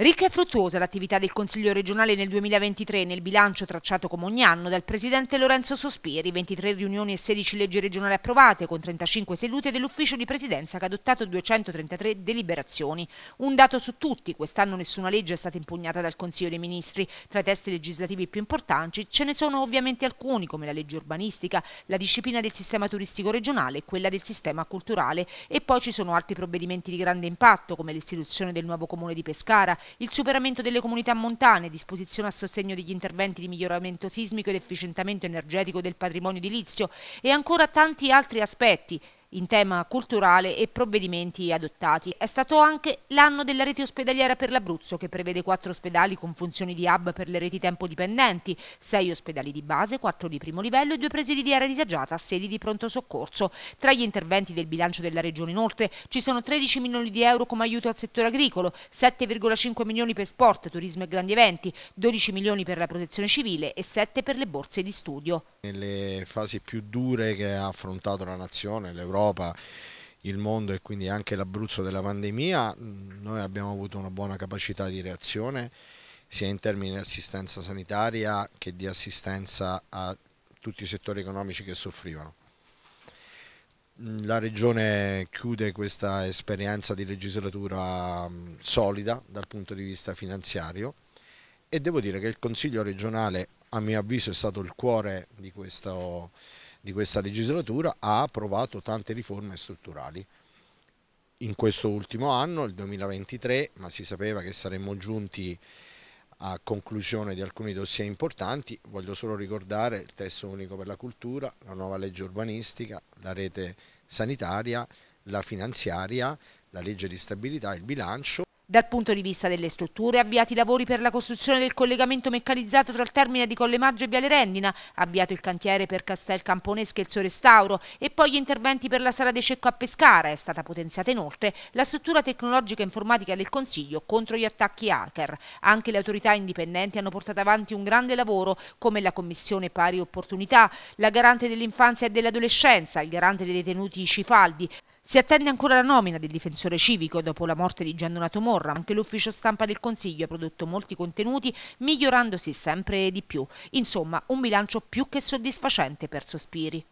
Ricca e fruttuosa l'attività del Consiglio regionale nel 2023 nel bilancio tracciato come ogni anno dal Presidente Lorenzo Sospiri, 23 riunioni e 16 leggi regionali approvate con 35 sedute dell'Ufficio di Presidenza che ha adottato 233 deliberazioni. Un dato su tutti, quest'anno nessuna legge è stata impugnata dal Consiglio dei Ministri. Tra i testi legislativi più importanti ce ne sono ovviamente alcuni come la legge urbanistica, la disciplina del sistema turistico regionale e quella del sistema culturale e poi ci sono altri provvedimenti di grande impatto come l'istituzione del nuovo comune di Pescara, il superamento delle comunità montane, disposizione a sostegno degli interventi di miglioramento sismico ed efficientamento energetico del patrimonio edilizio e ancora tanti altri aspetti in tema culturale e provvedimenti adottati. È stato anche l'anno della rete ospedaliera per l'Abruzzo che prevede quattro ospedali con funzioni di hub per le reti tempo dipendenti, sei ospedali di base, quattro di primo livello e due presidi di area disagiata, sedi di pronto soccorso. Tra gli interventi del bilancio della regione inoltre ci sono 13 milioni di euro come aiuto al settore agricolo, 7,5 milioni per sport, turismo e grandi eventi, 12 milioni per la protezione civile e 7 per le borse di studio. Nelle fasi più dure che ha affrontato la nazione, l'Europa, l'Europa, il mondo e quindi anche l'Abruzzo della pandemia, noi abbiamo avuto una buona capacità di reazione sia in termini di assistenza sanitaria che di assistenza a tutti i settori economici che soffrivano. La regione chiude questa esperienza di legislatura solida dal punto di vista finanziario e devo dire che il Consiglio regionale a mio avviso è stato il cuore di questo, di questa legislatura ha approvato tante riforme strutturali. In questo ultimo anno, il 2023, ma si sapeva che saremmo giunti a conclusione di alcuni dossier importanti, voglio solo ricordare il testo unico per la cultura, la nuova legge urbanistica, la rete sanitaria, la finanziaria, la legge di stabilità, il bilancio. Dal punto di vista delle strutture, avviati i lavori per la costruzione del collegamento meccanizzato tra il termine di Collemaggio e Viale Rendina, avviato il cantiere per Castel Camponesca e il suo restauro e poi gli interventi per la Sala De Cecco a Pescara. È stata potenziata inoltre la struttura tecnologica e informatica del Consiglio contro gli attacchi hacker. Anche le autorità indipendenti hanno portato avanti un grande lavoro come la Commissione Pari Opportunità, la Garante dell'Infanzia e dell'Adolescenza, il Garante dei detenuti Cifaldi, si attende ancora la nomina del difensore civico dopo la morte di Gian Donato Morra, anche l'ufficio stampa del Consiglio ha prodotto molti contenuti migliorandosi sempre di più. Insomma, un bilancio più che soddisfacente per Sospiri.